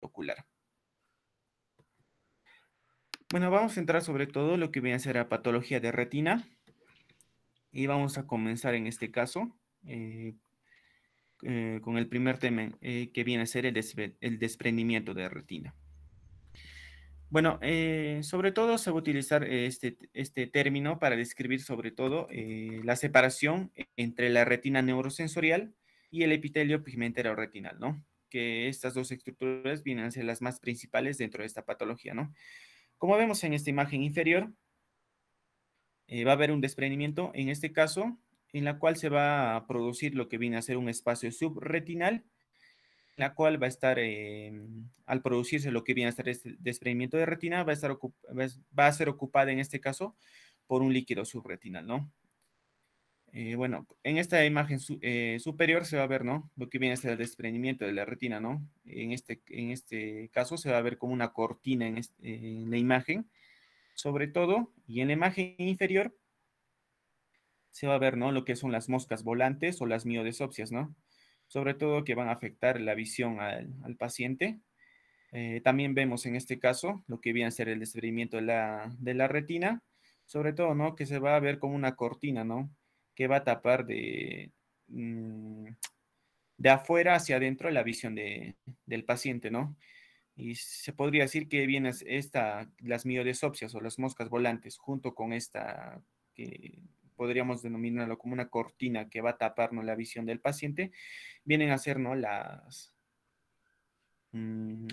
ocular. Bueno, vamos a entrar sobre todo lo que viene a ser la patología de retina y vamos a comenzar en este caso eh, eh, con el primer tema eh, que viene a ser el, desprendimiento de retina. Bueno, sobre todo se va a utilizar este, este término para describir sobre todo la separación entre la retina neurosensorial y el epitelio pigmentero retinal, ¿no? que estas dos estructuras vienen a ser las más principales dentro de esta patología, ¿no? Como vemos en esta imagen inferior, eh, va a haber un desprendimiento, en este caso, en la cual se va a producir lo que viene a ser un espacio subretinal, la cual va a estar, em, al producirse lo que viene a ser este desprendimiento de retina, va a, estar va a ser ocupada en este caso por un líquido subretinal, ¿no? Eh, bueno, en esta imagen eh, superior se va a ver, ¿no? Lo que viene a ser el desprendimiento de la retina, ¿no? En este, en este caso se va a ver como una cortina en, la imagen, sobre todo, y en la imagen inferior se va a ver, ¿no? Lo que son las moscas volantes o las miodesopsias, ¿no? Sobre todo que van a afectar la visión al, paciente. Eh, también vemos en este caso lo que viene a ser el desprendimiento de la, de la retina, sobre todo, ¿no? Que se va a ver como una cortina, ¿no? que va a tapar de, mm, de afuera hacia adentro la visión del paciente, ¿no? Y se podría decir que vienen esta, las miodesopsias o las moscas volantes junto con esta, que podríamos denominarlo como una cortina que va a taparnos la visión del paciente, vienen a ser las, mm,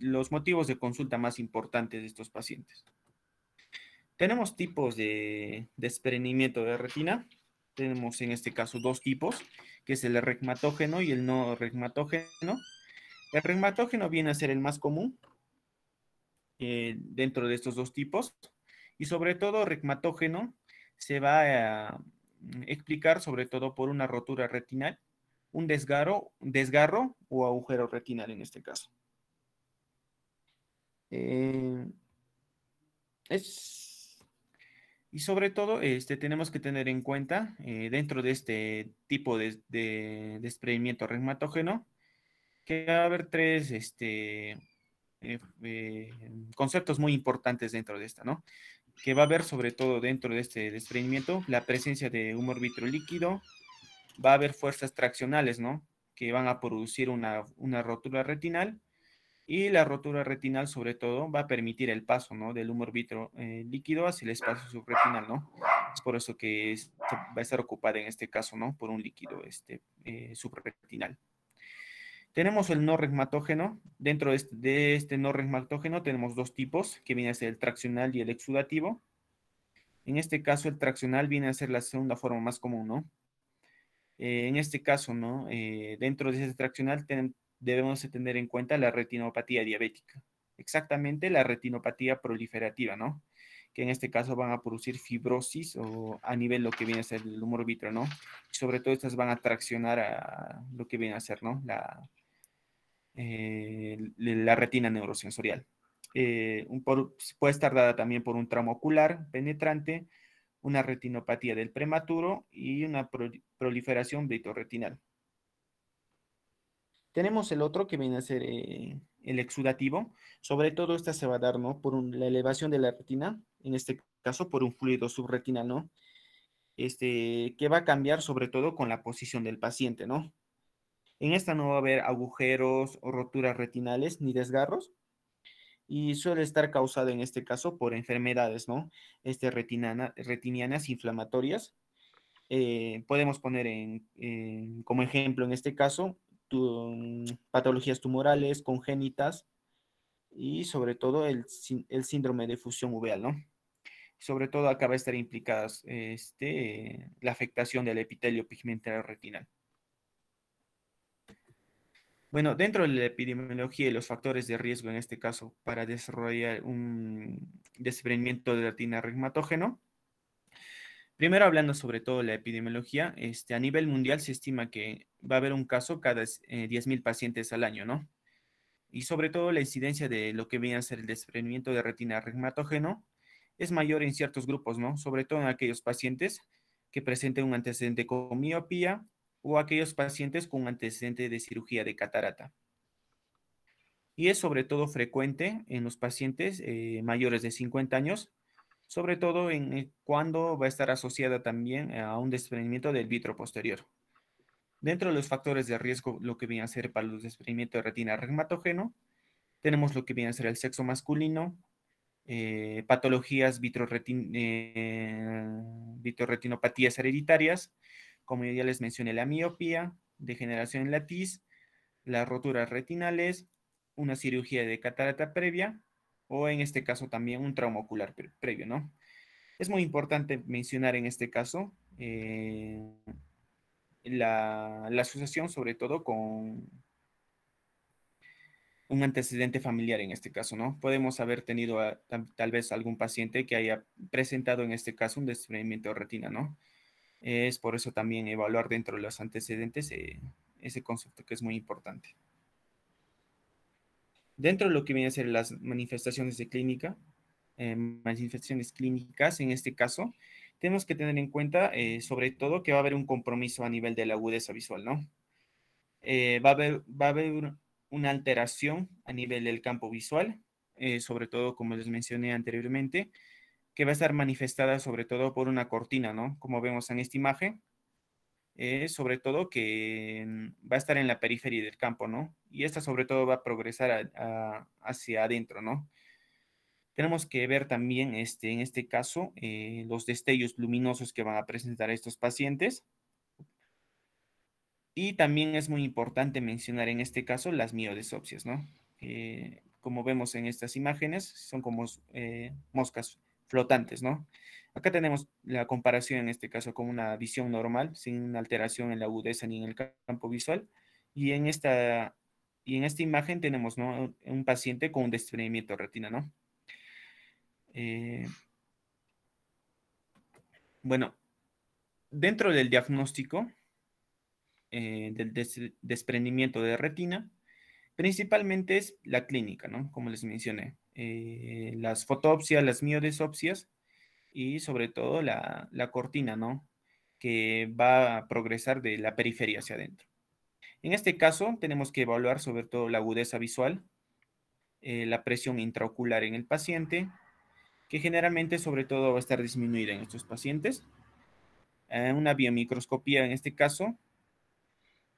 los motivos de consulta más importantes de estos pacientes. Tenemos tipos de desprendimiento de retina. Tenemos en este caso dos tipos, que es el regmatógeno y el no regmatógeno. El regmatógeno viene a ser el más común eh, dentro de estos dos tipos. Y sobre todo, regmatógeno se va a mm, explicar sobre todo por una rotura retinal, un desgarro, desgarro o agujero retinal en este caso. Eh, es y sobre todo, este, tenemos que tener en cuenta, eh, dentro de este tipo de, de, desprendimiento reumatógeno, que va a haber tres este, eh, eh, conceptos muy importantes dentro de esta, ¿no? Que va a haber, sobre todo dentro de este desprendimiento, la presencia de humor líquido, va a haber fuerzas traccionales, ¿no? Que van a producir una, una rótula retinal y la rotura retinal sobre todo va a permitir el paso ¿no? del humor vitro eh, líquido hacia el espacio subretinal, ¿no? Es por eso que va a estar ocupada en este caso, ¿no? Por un líquido este, eh, subretinal. Tenemos el no regmatógeno. Dentro de este, de este no regmatógeno tenemos dos tipos, que viene a ser el traccional y el exudativo. En este caso, el traccional viene a ser la segunda forma más común, ¿no? Eh, en este caso, ¿no? dentro de ese traccional tenemos debemos tener en cuenta la retinopatía diabética. Exactamente la retinopatía proliferativa, ¿no? Que en este caso van a producir fibrosis o a nivel lo que viene a ser el humor vitro, ¿no? sobre todo estas van a traccionar a lo que viene a ser, ¿no? La, eh, la retina neurosensorial. Eh, puede estar dada también por un trauma ocular penetrante, una retinopatía del prematuro y una proliferación retinal. Tenemos el otro que viene a ser eh, el exudativo. Sobre todo esta se va a dar, ¿no? Por la elevación de la retina, en este caso por un fluido subretinal, Este, que va a cambiar sobre todo con la posición del paciente, ¿no? En esta no va a haber agujeros o roturas retinales ni desgarros y suele estar causado en este caso por enfermedades, ¿no? Este, retinianas inflamatorias. Eh, podemos poner en, como ejemplo en este caso Mm, patologías tumorales, congénitas y sobre todo el, síndrome de fusión uveal, ¿no? Sobre todo acaba de estar implicada este, la afectación del epitelio pigmentario retinal. Bueno, dentro de la epidemiología y los factores de riesgo en este caso para desarrollar un desprendimiento de la retina regmatógeno, Primero hablando sobre todo la epidemiología, este, a nivel mundial se estima que va a haber un caso cada 10.000 eh, pacientes al año, ¿no? Y sobre todo la incidencia de lo que viene a ser el desprendimiento de retina regmatógeno es mayor en ciertos grupos, ¿no? Sobre todo en aquellos pacientes que presenten un antecedente con miopía o aquellos pacientes con un antecedente de cirugía de catarata. Y es sobre todo frecuente en los pacientes eh, mayores de 50 años sobre todo en eh, cuando va a estar asociada también eh, a un desprendimiento del vitro posterior. Dentro de los factores de riesgo, lo que viene a ser para los desprendimientos de retina regmatógeno, tenemos lo que viene a ser el sexo masculino, eh, patologías vitroretin eh, vitroretinopatías hereditarias, como ya les mencioné, la miopía, degeneración en la las roturas retinales, una cirugía de catarata previa, o en este caso también un trauma ocular previo, ¿no? Es muy importante mencionar en este caso eh, la, la, asociación sobre todo con un antecedente familiar en este caso, ¿no? Podemos haber tenido tal, vez algún paciente que haya presentado en este caso un desprendimiento de retina, ¿no? Es por eso también evaluar dentro de los antecedentes eh, ese concepto que es muy importante dentro de lo que viene a ser las manifestaciones de clínica, eh, manifestaciones clínicas en este caso, tenemos que tener en cuenta eh, sobre todo que va a haber un compromiso a nivel de la agudeza visual, ¿no? Eh, va, a haber, va a haber una alteración a nivel del campo visual, sobre todo como les mencioné anteriormente, que va a estar manifestada sobre todo por una cortina, ¿no? Como vemos en esta imagen, eh, sobre todo que mm, va a estar en la periferia del campo, ¿no? Y esta sobre todo va a progresar hacia adentro, ¿no? Tenemos que ver también, este, en este caso, eh, los destellos luminosos que van a presentar estos pacientes. Y también es muy importante mencionar en este caso las miodesopsias, ¿no? Eh, como vemos en estas imágenes, son como moscas flotantes, ¿no? Acá tenemos la comparación en este caso con una visión normal, sin alteración en la agudeza ni en el campo visual. Y en esta, y en esta imagen tenemos ¿no? un paciente con un desprendimiento de retina, ¿no? Eh, bueno, dentro del diagnóstico eh, del desprendimiento de retina, principalmente es la clínica, ¿no? Como les mencioné. Eh, las fotopsias, las miodesopsias y sobre todo la, cortina, ¿no? Que va a progresar de la periferia hacia adentro. En este caso, tenemos que evaluar sobre todo la agudeza visual, eh, la presión intraocular en el paciente, que generalmente sobre todo va a estar disminuida en estos pacientes. Eh, una biomicroscopía en este caso,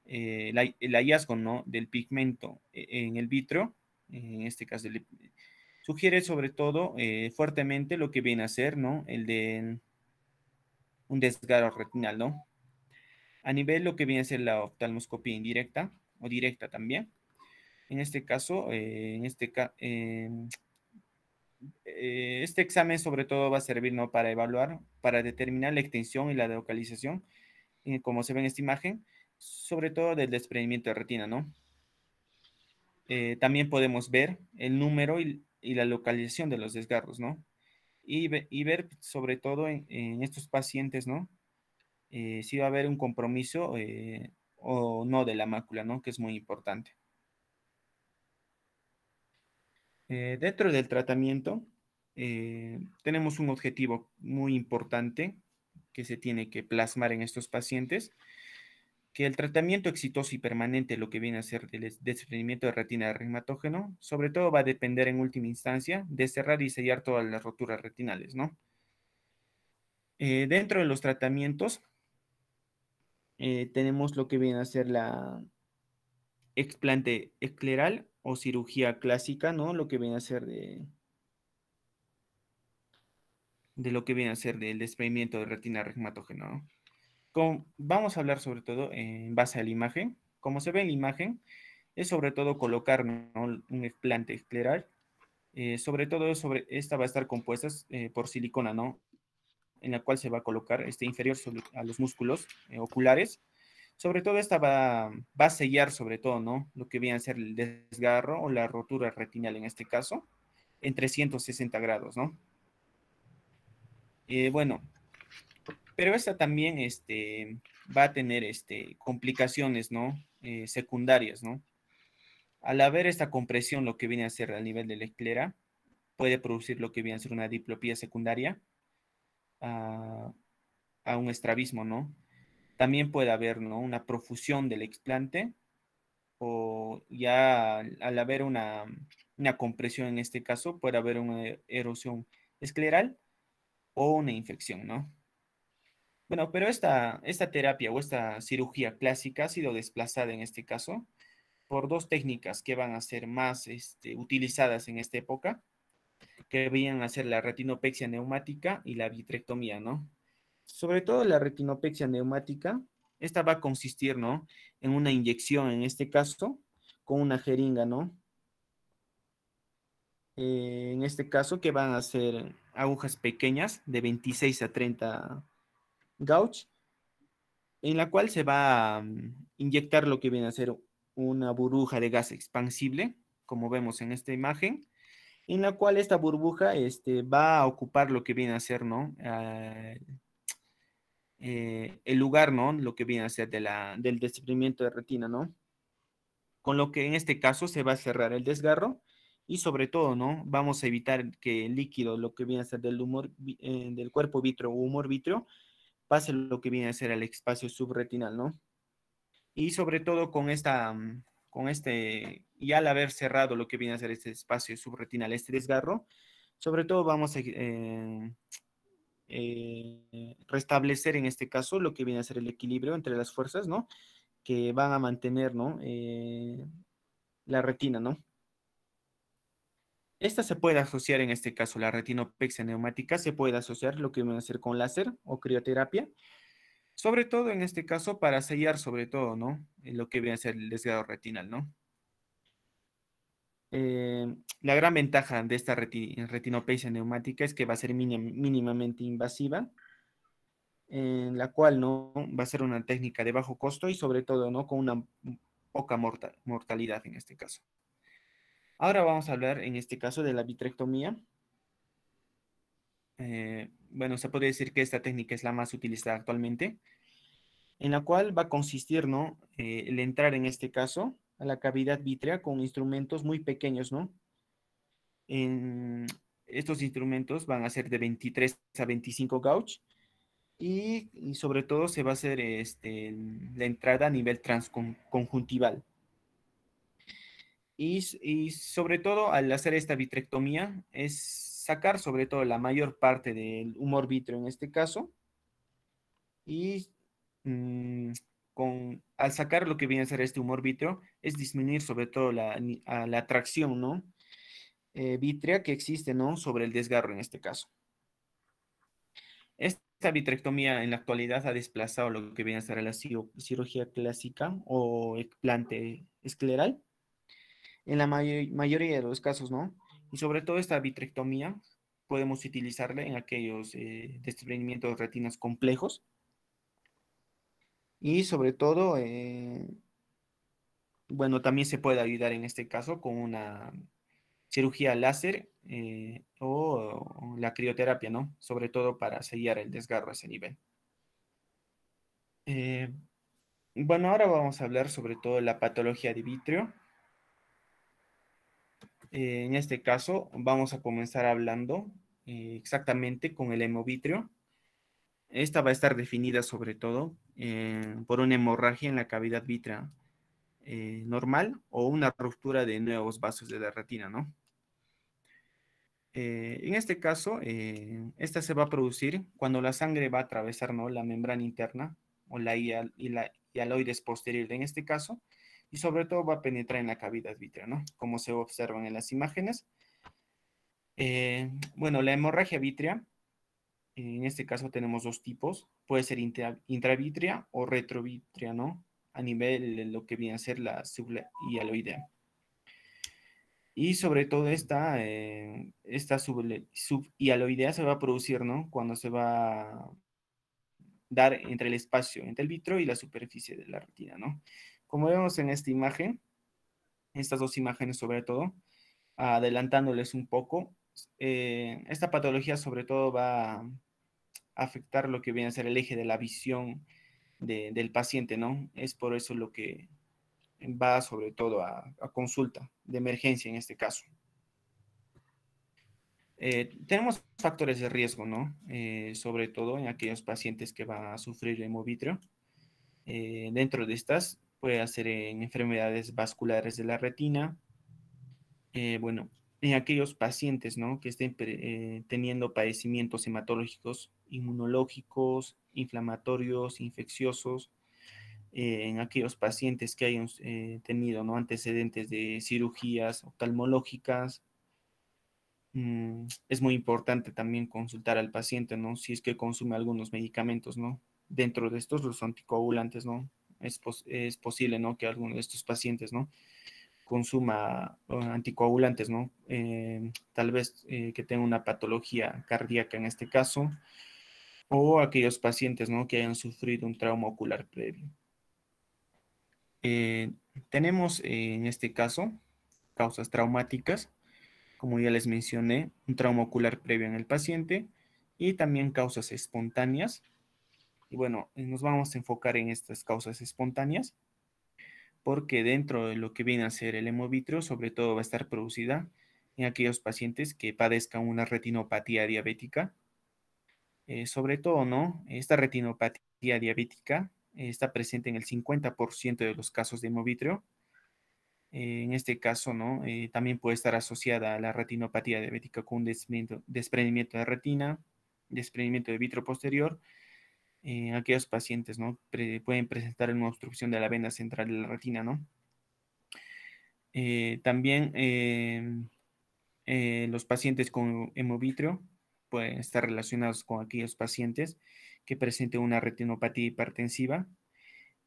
el hallazgo ¿no? del pigmento en el vitrio, en este caso el, Sugiere sobre todo eh, fuertemente lo que viene a ser, ¿no? El de un desgarro retinal, ¿no? A nivel lo que viene a ser la oftalmoscopía indirecta o directa también. En este caso, eh, en este caso, eh, este examen sobre todo va a servir ¿no? para evaluar, para determinar la extensión y la localización, como se ve en esta imagen, sobre todo del desprendimiento de retina, ¿no? también podemos ver el número y y la localización de los desgarros, ¿no? Y, ver sobre todo en, estos pacientes, ¿no? Eh, si va a haber un compromiso eh, o no de la mácula, ¿no? Que es muy importante. Eh, dentro del tratamiento tenemos un objetivo muy importante que se tiene que plasmar en estos pacientes, que el tratamiento exitoso y permanente, lo que viene a ser el desprendimiento de retina de reumatógeno, sobre todo va a depender en última instancia de cerrar y sellar todas las roturas retinales, ¿no? Eh, dentro de los tratamientos eh, tenemos lo que viene a ser la explante escleral o cirugía clásica, ¿no? Lo que viene a ser de, lo que viene a ser del desprendimiento de retina reumatógeno, ¿no? vamos a hablar sobre todo en base a la imagen. Como se ve en la imagen, es sobre todo colocar un explante escleral. Eh, sobre todo, sobre, esta va a estar compuesta eh, por silicona, ¿no? En la cual se va a colocar este inferior a los músculos eh, oculares. Sobre todo, esta va, va, a sellar, sobre todo, ¿no? Lo que viene a ser el desgarro o la rotura retinal en este caso, en 360 grados, ¿no? bueno, pero esta también este, va a tener este, complicaciones ¿no? Eh, secundarias, ¿no? Al haber esta compresión, lo que viene a ser al nivel de la esclera, puede producir lo que viene a ser una diplopía secundaria ah, a, un estrabismo, ¿no? También puede haber ¿no? una profusión del explante o ya al haber una, una, compresión en este caso, puede haber una erosión escleral o una infección, ¿no? Bueno, pero esta, esta terapia o esta cirugía clásica ha sido desplazada en este caso por dos técnicas que van a ser más este, utilizadas en esta época, que van a ser la retinopexia neumática y la vitrectomía, ¿no? Sobre todo la retinopexia neumática, esta va a consistir, ¿no? En una inyección, en este caso, con una jeringa, ¿no? Eh, en este caso, que van a ser agujas pequeñas de 26 a 30 Gauch, en la cual se va a mm, inyectar lo que viene a ser una burbuja de gas expansible, como vemos en esta imagen, en la cual esta burbuja este, va a ocupar lo que viene a ser, ¿no? Ah, eh, el lugar, ¿no? Lo que viene a ser del desprendimiento de retina, ¿no? Con lo que en este caso se va a cerrar el desgarro y sobre todo, ¿no? Vamos a evitar que el líquido, lo que viene a ser del humor, eh, del cuerpo vitro o humor vitreo, pase lo que viene a ser el espacio subretinal, ¿no? Y sobre todo con esta, mm, con este, y al haber cerrado lo que viene a ser este espacio subretinal, este desgarro, sobre todo vamos a eh, eh, restablecer en este caso lo que viene a ser el equilibrio entre las fuerzas, ¿no? Que van a mantener, ¿no? Eh, la retina, ¿no? Esta se puede asociar, en este caso, la retinopexia neumática, se puede asociar lo que voy a hacer con láser o crioterapia, sobre todo en este caso para sellar, sobre todo, ¿no? Eh, lo que viene a ser el desgrado retinal, ¿no? Eh, la gran ventaja de esta retinopexia neumática es que va a ser mínimamente invasiva, en la cual no va a ser una técnica de bajo costo y sobre todo no con una poca mortalidad en este caso. Ahora vamos a hablar en este caso de la vitrectomía. Eh, bueno, se podría decir que esta técnica es la más utilizada actualmente, en la cual va a consistir, ¿no? Eh, el entrar en este caso a la cavidad vítrea con instrumentos muy pequeños, ¿no? En, estos instrumentos van a ser de 23 a 25 gauge y, sobre todo se va a hacer este, la entrada a nivel transconjuntival. Y, sobre todo al hacer esta vitrectomía es sacar sobre todo la mayor parte del humor vitreo en este caso y mm, con, al sacar lo que viene a ser este humor vitreo es disminuir sobre todo la, atracción la tracción ¿no? Eh, vitrea que existe ¿no? sobre el desgarro en este caso. Esta vitrectomía en la actualidad ha desplazado lo que viene a ser la cirugía clásica o explante escleral en la mayoría de los casos, ¿no? Y sobre todo esta vitrectomía podemos utilizarla en aquellos eh, desprendimientos de retinas complejos y sobre todo, eh, bueno, también se puede ayudar en este caso con una cirugía láser eh, o, la crioterapia, ¿no? Sobre todo para sellar el desgarro a ese nivel. Eh, bueno, ahora vamos a hablar sobre todo de la patología de vitreo. Eh, en este caso vamos a comenzar hablando eh, exactamente con el hemovitrio. Esta va a estar definida sobre todo eh, por una hemorragia en la cavidad vitrea normal o una ruptura de nuevos vasos de la retina, ¿no? en este caso, esta se va a producir cuando la sangre va a atravesar ¿no? la membrana interna o la hialoides posterior en este caso, y sobre todo va a penetrar en la cavidad vitrea, ¿no? Como se observan en las imágenes. Eh, bueno, la hemorragia vitrea, en este caso tenemos dos tipos, puede ser intra, intravítrea o retrovítrea, ¿no? A nivel de lo que viene a ser la subhialoidea. y Y sobre todo esta, eh, esta sub, se va a producir, ¿no? Cuando se va a dar entre el espacio, entre el vitro y la superficie de la retina, ¿no? Como vemos en esta imagen, estas dos imágenes sobre todo, adelantándoles un poco, eh, esta patología sobre todo va a afectar lo que viene a ser el eje de la visión del paciente, ¿no? Es por eso lo que va sobre todo a, consulta de emergencia en este caso. Eh, tenemos factores de riesgo, ¿no? Eh, sobre todo en aquellos pacientes que van a sufrir hemovitrio. dentro de estas puede hacer en enfermedades vasculares de la retina, eh, bueno, en aquellos pacientes ¿no? que estén eh, teniendo padecimientos hematológicos, inmunológicos, inflamatorios, infecciosos, eh, en aquellos pacientes que hayan tenido ¿no? antecedentes de cirugías oftalmológicas. Mm, es muy importante también consultar al paciente, ¿no? Si es que consume algunos medicamentos, ¿no? Dentro de estos, los anticoagulantes, ¿no? es, posible, Que alguno de estos pacientes, Consuma anticoagulantes, eh, tal vez eh, que tenga una patología cardíaca en este caso, o aquellos pacientes, Que hayan sufrido un trauma ocular previo. Eh, tenemos en este caso causas traumáticas, como ya les mencioné, un trauma ocular previo en el paciente y también causas espontáneas, y bueno, eh, nos vamos a enfocar en estas causas espontáneas, porque dentro de lo que viene a ser el hemovitrio, sobre todo va a estar producida en aquellos pacientes que padezcan una retinopatía diabética. Eh, sobre todo, ¿no? Esta retinopatía diabética eh, está presente en el 50% de los casos de hemovitrio. en este caso, ¿no? también puede estar asociada a la retinopatía diabética con un desprendimiento, desprendimiento de retina, desprendimiento de vitro posterior, eh, aquellos pacientes, ¿no? pueden presentar una obstrucción de la vena central de la retina, ¿no? Eh, también eh, los pacientes con hemovitrio pueden estar relacionados con aquellos pacientes que presenten una retinopatía hipertensiva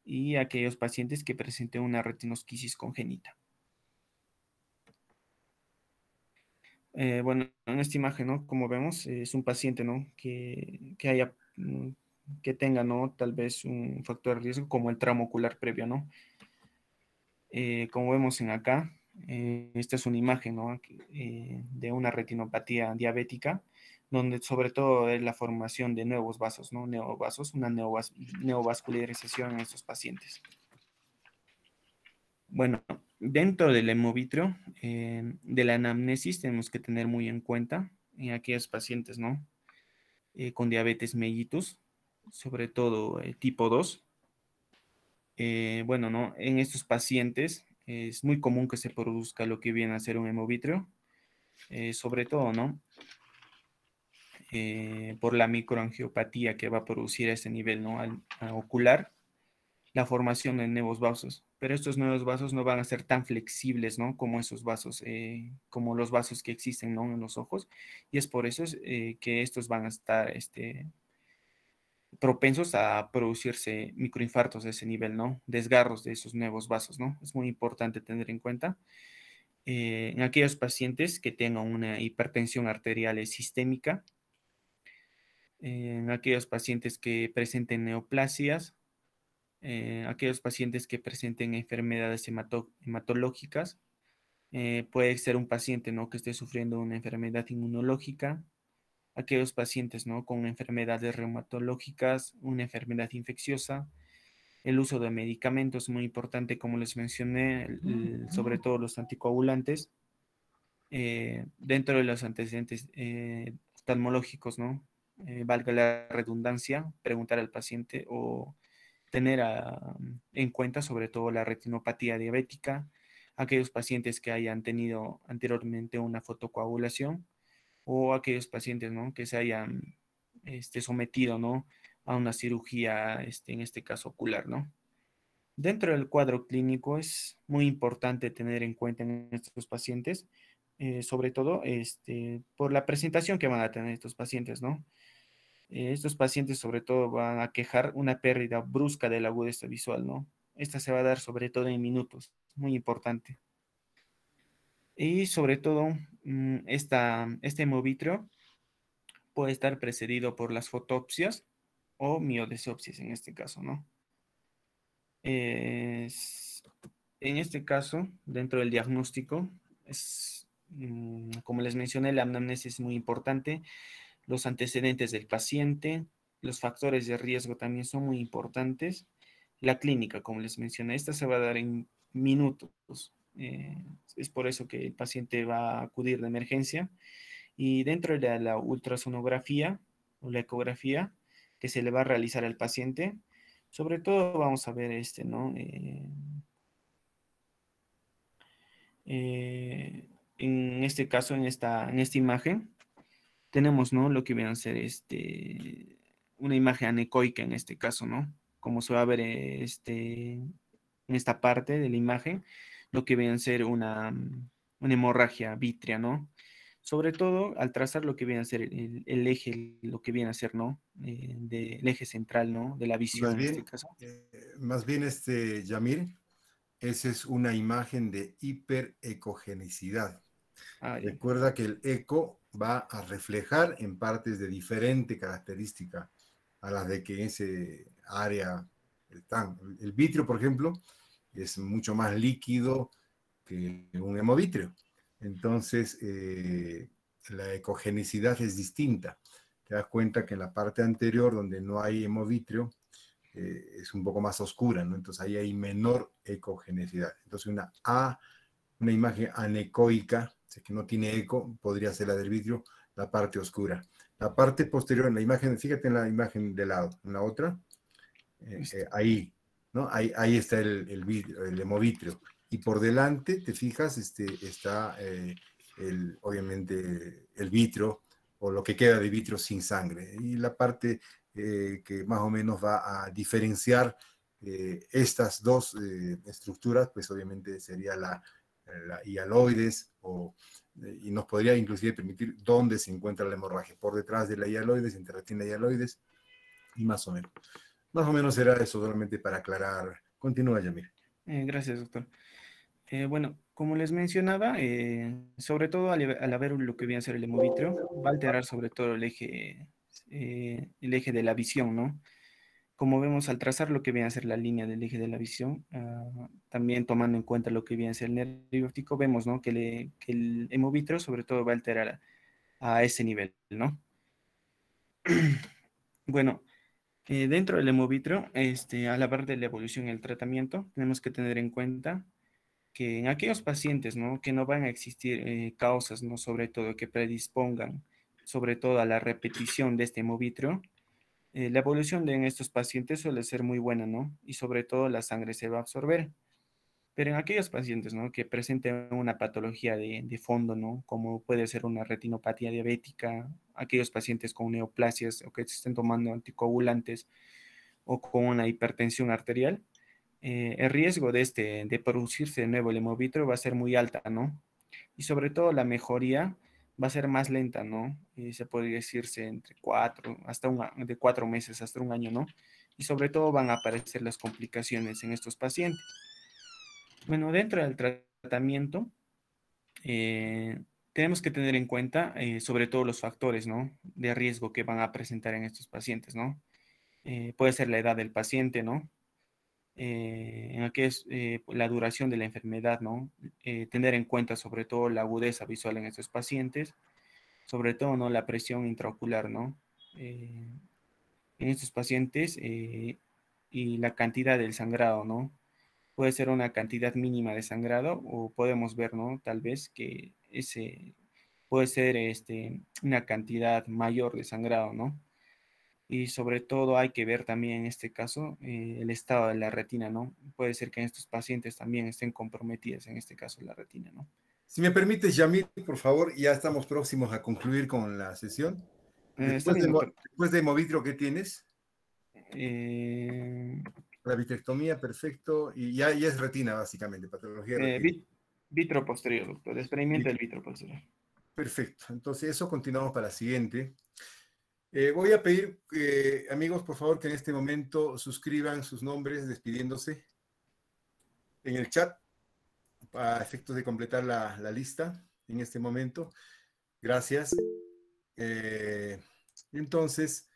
y aquellos pacientes que presenten una retinosquisis congénita. bueno, en esta imagen, ¿no? Como vemos, es un paciente, ¿no? que haya mm, que tenga, ¿no? Tal vez un factor de riesgo como el tramo ocular previo, ¿no? Eh, como vemos en acá, eh, esta es una imagen, ¿no? Eh, de una retinopatía diabética, donde sobre todo es la formación de nuevos vasos, ¿no? Neovasos, una neovascularización en estos pacientes. Bueno, dentro del hemovitrio, de la anamnesis tenemos que tener muy en cuenta en aquellos pacientes, ¿no? con diabetes mellitus, sobre todo eh, tipo 2. Eh, bueno, ¿no? en estos pacientes es muy común que se produzca lo que viene a ser un hemovitrio, eh, sobre todo ¿no? por la microangiopatía que va a producir a ese nivel ¿no? ocular, la formación de nuevos vasos. Pero estos nuevos vasos no van a ser tan flexibles ¿no? como esos vasos, como los vasos que existen en los ojos, y es por eso que estos van a estar... Este, propensos a producirse microinfartos de ese nivel, ¿no? Desgarros de esos nuevos vasos, ¿no? Es muy importante tener en cuenta. Eh, en aquellos pacientes que tengan una hipertensión arterial sistémica, en aquellos pacientes que presenten neoplasias, en eh, aquellos pacientes que presenten enfermedades hematológicas, eh, puede ser un paciente ¿no? que esté sufriendo una enfermedad inmunológica, aquellos pacientes ¿no? con enfermedades reumatológicas, una enfermedad infecciosa, el uso de medicamentos muy importante, como les mencioné, sobre todo los anticoagulantes, eh, dentro de los antecedentes eh, oftalmológicos, ¿no? Eh, valga la redundancia, preguntar al paciente o tener en cuenta sobre todo la retinopatía diabética, aquellos pacientes que hayan tenido anteriormente una fotocoagulación, o aquellos pacientes ¿no? que se hayan este, sometido ¿no? a una cirugía, este, en este caso ocular. ¿no? Dentro del cuadro clínico es muy importante tener en cuenta en estos pacientes, eh, sobre todo este, por la presentación que van a tener estos pacientes. ¿no? Eh, estos pacientes sobre todo van a quejar una pérdida brusca de la agudeza visual. ¿no? Esta se va a dar sobre todo en minutos, muy importante. Y sobre todo, mm, esta, este hemovitrio puede estar precedido por las fotopsias o miodesopsias en este caso, ¿no? en este caso, dentro del diagnóstico, mm, como les mencioné, la anamnesis es muy importante, los antecedentes del paciente, los factores de riesgo también son muy importantes, la clínica, como les mencioné, esta se va a dar en minutos, eh, es por eso que el paciente va a acudir de emergencia. Y dentro de la, ultrasonografía o la ecografía que se le va a realizar al paciente, sobre todo vamos a ver este, ¿no? Eh, eh, en este caso, en esta, en esta imagen, tenemos, ¿no? Lo que viene a ser este, una imagen anecoica en este caso, ¿no? Como se va a ver este, en esta parte de la imagen, lo que viene a ser una, mm, una hemorragia vítrea, ¿no? Sobre todo al trazar lo que viene a ser el, eje, lo que viene a ser, ¿no? Eh, el eje central, ¿no? De la visión más bien, en este caso. Eh, más bien, este, Yamir, esa es una imagen de hiperecogenicidad. Ah, Recuerda que el eco va a reflejar en partes de diferente característica a las de que ese área están. El vitrio, por ejemplo, es mucho más líquido que un hemovitrio. Entonces, eh, la ecogenicidad es distinta. Te das cuenta que en la parte anterior, donde no hay hemovitrio, eh, es un poco más oscura, ¿no? Entonces ahí hay menor ecogenicidad. Entonces una A, una imagen anecoica, que no tiene eco, podría ser la del vidrio, la parte oscura. La parte posterior, en la imagen, fíjate en la imagen de lado, en la otra, eh, ahí, Ahí, está el, el, hemovitrio. Y por delante, te fijas, este, está eh, el, obviamente el vitro o lo que queda de vitro sin sangre. Y la parte eh, que más o menos va a diferenciar eh, estas dos estructuras, pues obviamente sería la, hialoides o y nos podría inclusive permitir dónde se encuentra la hemorragia, por detrás de la hialoides, entre retina y hialoides, y más o menos. Más o menos será eso solamente para aclarar. Continúa, Yamir. Eh, gracias, doctor. Eh, bueno, como les mencionaba, eh, sobre todo al, haber lo que viene a ser el hemovitrio, va a alterar sobre todo el eje, el eje de la visión, ¿no? Como vemos al trazar lo que viene a ser la línea del eje de la visión, ah, también tomando en cuenta lo que viene a ser el nervio óptico, vemos ¿no? que, el hemovitrio sobre todo va a alterar a ese nivel, ¿no? bueno, dentro del hemovitrio, este, a la de la evolución y el tratamiento, tenemos que tener en cuenta que en aquellos pacientes que no van a existir eh, causas, ¿no? sobre todo que predispongan, sobre todo a la repetición de este hemovitrio, eh, la evolución de en estos pacientes suele ser muy buena, ¿no? Y sobre todo la sangre se va a absorber. Pero en aquellos pacientes ¿no? que presenten una patología de, fondo, ¿no? como puede ser una retinopatía diabética, aquellos pacientes con neoplasias o que se estén tomando anticoagulantes o con una hipertensión arterial, eh, el riesgo de, este, de producirse de nuevo el va a ser muy alta, ¿no? Y sobre todo la mejoría va a ser más lenta, ¿no? Y se podría decirse entre cuatro, hasta de cuatro meses hasta un año, ¿no? Y sobre todo van a aparecer las complicaciones en estos pacientes. Bueno, dentro del tratamiento eh, tenemos que tener en cuenta eh, sobre todo los factores ¿no? de riesgo que van a presentar en estos pacientes, ¿no? Eh, puede ser la edad del paciente, ¿no? en es pues, la duración de la enfermedad, ¿no? tener en cuenta sobre todo la agudeza visual en estos pacientes, sobre todo, ¿no? La presión intraocular, ¿no? en estos pacientes y la cantidad del sangrado, ¿no? puede ser una cantidad mínima de sangrado o podemos ver, ¿no? Tal vez que ese puede ser este, una cantidad mayor de sangrado, ¿no? Y sobre todo hay que ver también en este caso eh, el estado de la retina, ¿no? Puede ser que en estos pacientes también estén comprometidas en este caso la retina, ¿no? Si me permites, Yamil, por favor, ya estamos próximos a concluir con la sesión. Eh, después, de, después de Movitro, ¿qué tienes? Eh, la vitrectomía, perfecto. Y ya, es retina, básicamente, patología. Eh, vitro posterior, doctor. experimento del vitro posterior. Perfecto. Entonces, eso continuamos para la siguiente. Eh, voy a pedir, amigos, por favor, que en este momento suscriban sus nombres despidiéndose en el chat para efectos de completar la, lista en este momento. Gracias. Eh, entonces,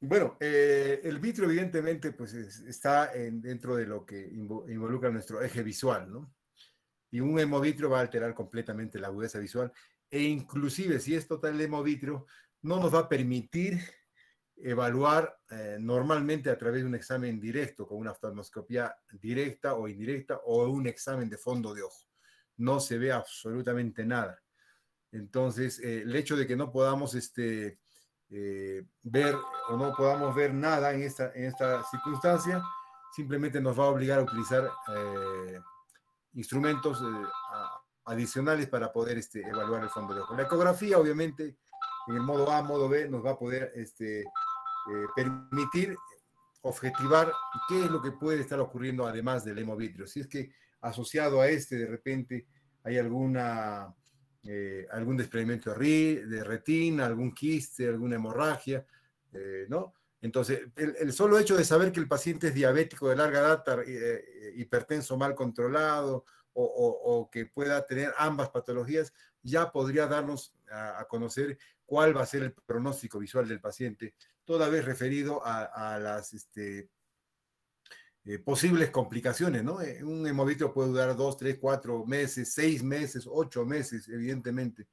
bueno, eh, el vitro evidentemente pues está en, dentro de lo que involucra nuestro eje visual, ¿no? Y un hemovitrio va a alterar completamente la agudeza visual e inclusive si es total hemovitrio no nos va a permitir evaluar eh, normalmente a través de un examen directo con una oftalmoscopía directa o indirecta o un examen de fondo de ojo. No se ve absolutamente nada. Entonces, eh, el hecho de que no podamos este, eh, ver o no podamos ver nada en esta, en esta circunstancia, simplemente nos va a obligar a utilizar eh, instrumentos eh, adicionales para poder este, evaluar el fondo de ojo. La ecografía, obviamente, en el modo A, modo B, nos va a poder este, permitir objetivar qué es lo que puede estar ocurriendo además del hemovitrio. Si es que asociado a este, de repente, hay alguna eh, algún desprendimiento de retina, algún quiste, alguna hemorragia, eh, ¿no? Entonces, el, solo hecho de saber que el paciente es diabético de larga data, eh, hipertenso mal controlado o, que pueda tener ambas patologías, ya podría darnos a, conocer cuál va a ser el pronóstico visual del paciente, toda vez referido a, a las este, eh, posibles complicaciones, ¿no? Eh, un hemovitrio puede durar dos, tres, cuatro meses, seis meses, ocho meses, evidentemente.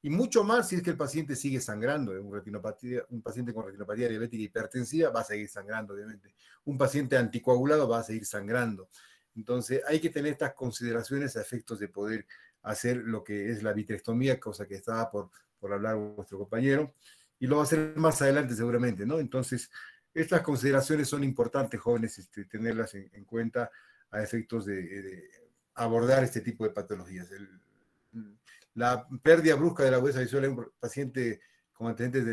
Y mucho más si es que el paciente sigue sangrando. ¿eh? Un, retinopatía, un paciente con retinopatía diabética hipertensiva va a seguir sangrando, obviamente. Un paciente anticoagulado va a seguir sangrando. Entonces, hay que tener estas consideraciones a efectos de poder hacer lo que es la vitrectomía, cosa que estaba por, por hablar nuestro compañero, y lo va a hacer más adelante seguramente, ¿no? Entonces, estas consideraciones son importantes, jóvenes, este, tenerlas en, cuenta a efectos eh, de, abordar este tipo de patologías. la pérdida brusca de la agudeza visual en un paciente con antecedentes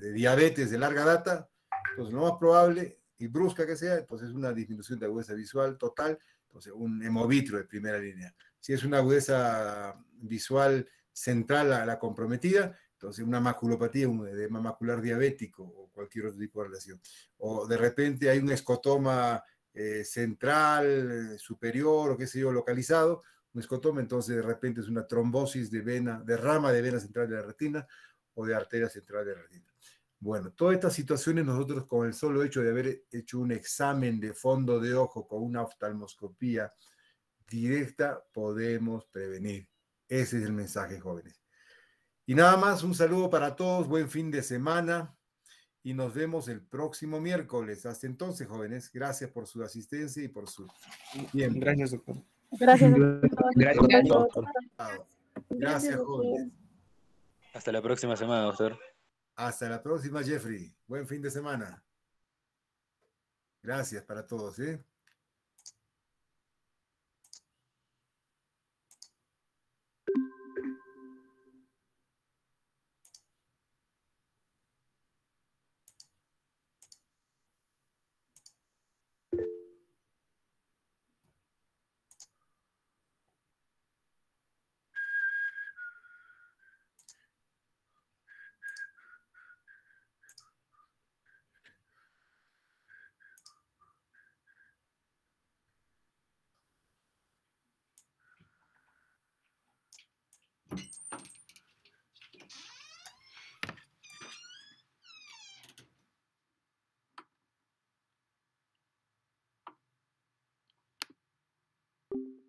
de, diabetes de larga data, pues lo más probable y brusca que sea, entonces pues es una disminución de agudeza visual total, entonces pues, un hemovitro de primera línea. Si es una agudeza visual central a la comprometida, entonces, una maculopatía, un edema macular diabético o cualquier otro tipo de relación. O de repente hay un escotoma eh, central, eh, superior o qué sé yo, localizado, un escotoma, entonces de repente es una trombosis de vena, de rama de vena central de la retina o de arteria central de la retina. Bueno, todas estas situaciones nosotros con el solo hecho de haber hecho un examen de fondo de ojo con una oftalmoscopía directa podemos prevenir. Ese es el mensaje, jóvenes. Y nada más, un saludo para todos, buen fin de semana y nos vemos el próximo miércoles. Hasta entonces, jóvenes, gracias por su asistencia y por su Gracias, doctor. Gracias, doctor. Gracias, doctor. Gracias, jóvenes. Hasta la próxima semana, doctor. Hasta la próxima, Jeffrey. Buen fin de semana. Gracias para todos, ¿eh? Thank you.